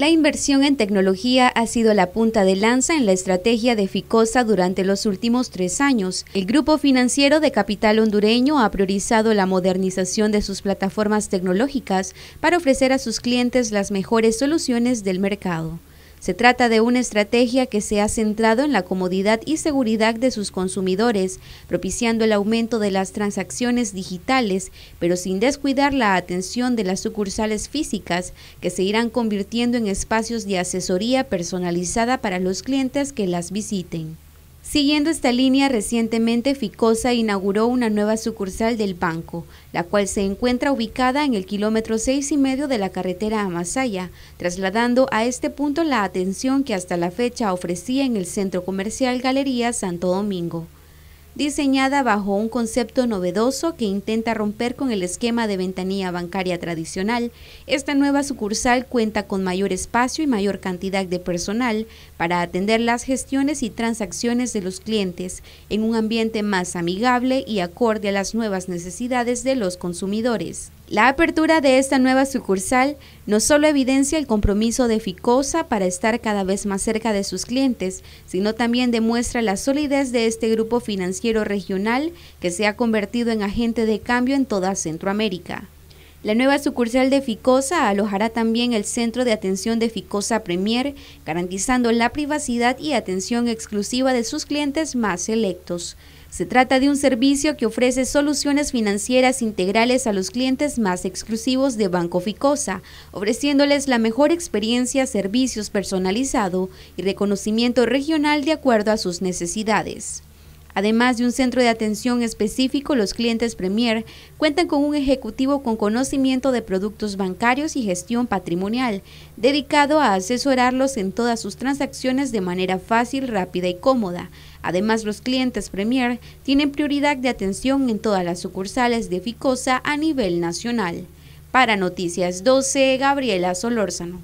La inversión en tecnología ha sido la punta de lanza en la estrategia de FICOSA durante los últimos tres años. El grupo financiero de capital hondureño ha priorizado la modernización de sus plataformas tecnológicas para ofrecer a sus clientes las mejores soluciones del mercado. Se trata de una estrategia que se ha centrado en la comodidad y seguridad de sus consumidores, propiciando el aumento de las transacciones digitales, pero sin descuidar la atención de las sucursales físicas, que se irán convirtiendo en espacios de asesoría personalizada para los clientes que las visiten. Siguiendo esta línea, recientemente Ficosa inauguró una nueva sucursal del banco, la cual se encuentra ubicada en el kilómetro seis y medio de la carretera Amasaya, trasladando a este punto la atención que hasta la fecha ofrecía en el centro comercial Galería Santo Domingo diseñada bajo un concepto novedoso que intenta romper con el esquema de ventanilla bancaria tradicional. Esta nueva sucursal cuenta con mayor espacio y mayor cantidad de personal para atender las gestiones y transacciones de los clientes en un ambiente más amigable y acorde a las nuevas necesidades de los consumidores. La apertura de esta nueva sucursal no solo evidencia el compromiso de Ficosa para estar cada vez más cerca de sus clientes, sino también demuestra la solidez de este grupo financiero regional que se ha convertido en agente de cambio en toda Centroamérica. La nueva sucursal de Ficosa alojará también el centro de atención de Ficosa Premier, garantizando la privacidad y atención exclusiva de sus clientes más selectos. Se trata de un servicio que ofrece soluciones financieras integrales a los clientes más exclusivos de Banco Ficosa, ofreciéndoles la mejor experiencia, servicios personalizado y reconocimiento regional de acuerdo a sus necesidades. Además de un centro de atención específico, los clientes Premier cuentan con un ejecutivo con conocimiento de productos bancarios y gestión patrimonial, dedicado a asesorarlos en todas sus transacciones de manera fácil, rápida y cómoda. Además, los clientes Premier tienen prioridad de atención en todas las sucursales de Ficosa a nivel nacional. Para Noticias 12, Gabriela Solórzano.